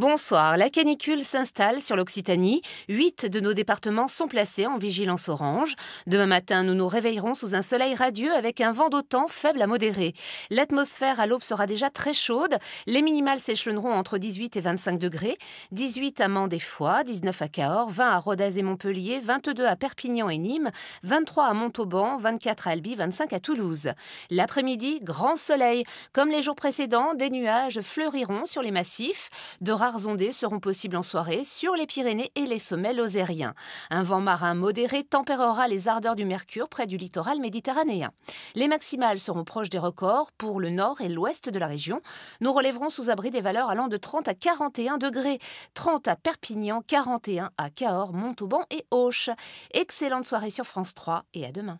Bonsoir. La canicule s'installe sur l'Occitanie. Huit de nos départements sont placés en vigilance orange. Demain matin, nous nous réveillerons sous un soleil radieux avec un vent d'autant faible à modéré. L'atmosphère à l'aube sera déjà très chaude. Les minimales s'échelonneront entre 18 et 25 degrés. 18 à Mende et Foix, 19 à Cahors, 20 à Rodez et Montpellier, 22 à Perpignan et Nîmes, 23 à Montauban, 24 à Albi, 25 à Toulouse. L'après-midi, grand soleil. Comme les jours précédents, des nuages fleuriront sur les massifs. De ondées seront possibles en soirée sur les Pyrénées et les sommets lozériens. Un vent marin modéré tempérera les ardeurs du mercure près du littoral méditerranéen. Les maximales seront proches des records pour le nord et l'ouest de la région. Nous relèverons sous abri des valeurs allant de 30 à 41 degrés. 30 à Perpignan, 41 à Cahors, Montauban et Auch. Excellente soirée sur France 3 et à demain.